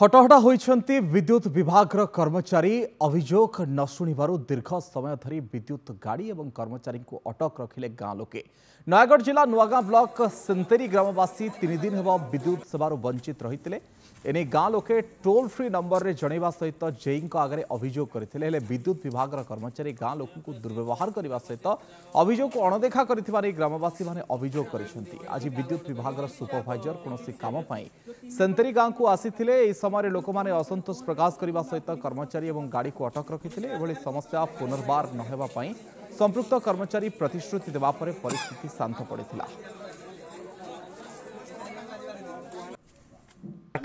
हटहटा होती विद्युत विभाग कर्मचारी अभोग न शुणवर दीर्घ समय धरी विद्युत गाड़ी और कर्मचारी को अटक रखिले गाँ लोके नयगढ़ जिला नुआगाम ब्लक सिंतेरी ग्रामवासी तीन दिन हम विद्युत सेवार वंचित रही एने गाँ लोके टोल फ्री नंबर में जनवा सहित जेईं आगे अभोग करते विद्युत विभाग कर्मचारी गाँ लोक दुर्व्यवहार करने सहित अभोग को अणदेखा कर ग्रामवासी मैंने अभोग कर विद्युत विभाग सुपरभाइजर कौन कामें सेतेरी गाँव को आसी समय लोक असंतोष प्रकाश करने सहित कर्मचारी और गाड़ी को अटक रखी एभली समस्या पुनर्वार नहेबापी संपुक्त कर्मचारी प्रतिश्रुति देवा परिस्थिति शांत पड़ा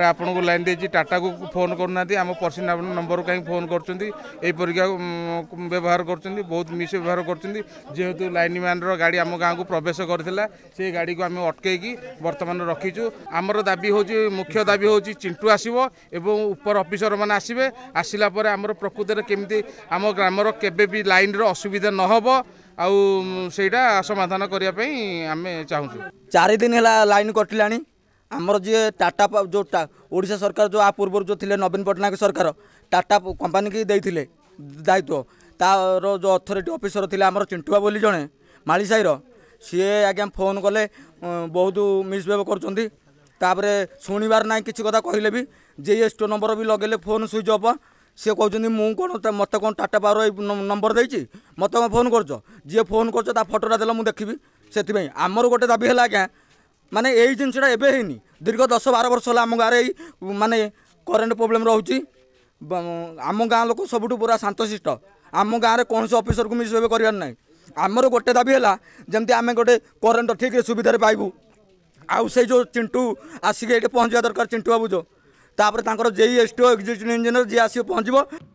টাটা আপনার লাইন দিয়েছি টাটাকে ফোন করুনা আমার পর্সনাল নম্বর কাহি ফোন করছেন এইপরিকা ব্যবহার করছেন বহুত মিস ব্যবহার করছেন যেহেতু লাইনম্যানর গাড়ি আম গাঁকু প্রবেশ করেছিলা সেই গাড়িকে আমি অটকাইকি বর্তমান রখিছু আমার দাবি হচ্ছে মুখ্য দাবি হচ্ছে চিন্টু আসব এবং উপর অফিসর মানে আসবে আসিলা পরে আমার প্রকৃতরে কেমিতি আম গ্রামর কেবে বি লাইনর অসুবিধা নহব আউ সেইটা সমাধান করা আমি চাহুছু চারিদিন হল লাইন কটিলা ଆମର ଯିଏ ଟାଟା ଯେଉଁ ଓଡ଼ିଶା ସରକାର ଯେଉଁ ଆ ପୂର୍ବରୁ ଯେଉଁ ଥିଲେ ନବୀନ ପଟ୍ଟନାୟକ ସରକାର ଟାଟା କମ୍ପାନୀକି ଦେଇଥିଲେ ଦାୟିତ୍ୱ ତା'ର ଯେଉଁ ଅଥରିଟି ଅଫିସର ଥିଲେ ଆମର ଚିଣ୍ଟୁଆ ବୋଲି ଜଣେ ମାଳି ସାହିର ସିଏ ଆଜ୍ଞା ଫୋନ୍ କଲେ ବହୁତ ମିସ୍ବିହେଭ୍ କରୁଛନ୍ତି ତାପରେ ଶୁଣିବାର ନାହିଁ କିଛି କଥା କହିଲେ ବି ଯେ ଏଷ୍ଟୋ ନମ୍ବର ବି ଲଗେଇଲେ ଫୋନ୍ ସୁଇଚ୍ ଅଫ୍ ସିଏ କହୁଛନ୍ତି ମୁଁ କ'ଣ ମୋତେ କ'ଣ ଟାଟା ପାୱାର ଏଇ ନମ୍ବର ଦେଇଛି ମୋତେ କ'ଣ ଫୋନ୍ କରୁଛ ଯିଏ ଫୋନ୍ କରୁଛ ତା ଫଟୋଟା ଦେଲେ ମୁଁ ଦେଖିବି ସେଥିପାଇଁ ଆମର ଗୋଟେ ଦାବି ହେଲା ଆଜ୍ଞା ମାନେ ଏଇ ଜିନିଷଟା ଏବେ ହେଇନି ଦୀର୍ଘ ଦଶ ବାର ବର୍ଷ ହେଲା ଆମ ଗାଁରେ ଏଇ ମାନେ କରେଣ୍ଟ ପ୍ରୋବ୍ଲେମ୍ ରହୁଛି ଆମ ଗାଁ ଲୋକ ସବୁଠୁ ପୁରା ଶାନ୍ତଶିଷ୍ଟ ଆମ ଗାଁରେ କୌଣସି ଅଫିସରକୁ ମିସବିହେଭ୍ କରିବାର ନାହିଁ ଆମର ଗୋଟେ ଦାବି ହେଲା ଯେମିତି ଆମେ ଗୋଟେ କରେଣ୍ଟ ଠିକ୍ରେ ସୁବିଧାରେ ପାଇବୁ ଆଉ ସେଇ ଯେଉଁ ଚିଣ୍ଟୁ ଆସିକି ଏଇଠି ପହଞ୍ଚିବା ଦରକାର ଚିଣ୍ଟୁ ବାବୁ ଯେଉଁ ତାପରେ ତାଙ୍କର ଜେଇ ଏସ୍ ଟି ଓ ଏକ୍ଜିକ୍ୟୁଟିଭ୍ ଇଞ୍ଜିନିୟର ଯିଏ ଆସିକି ପହଞ୍ଚିବ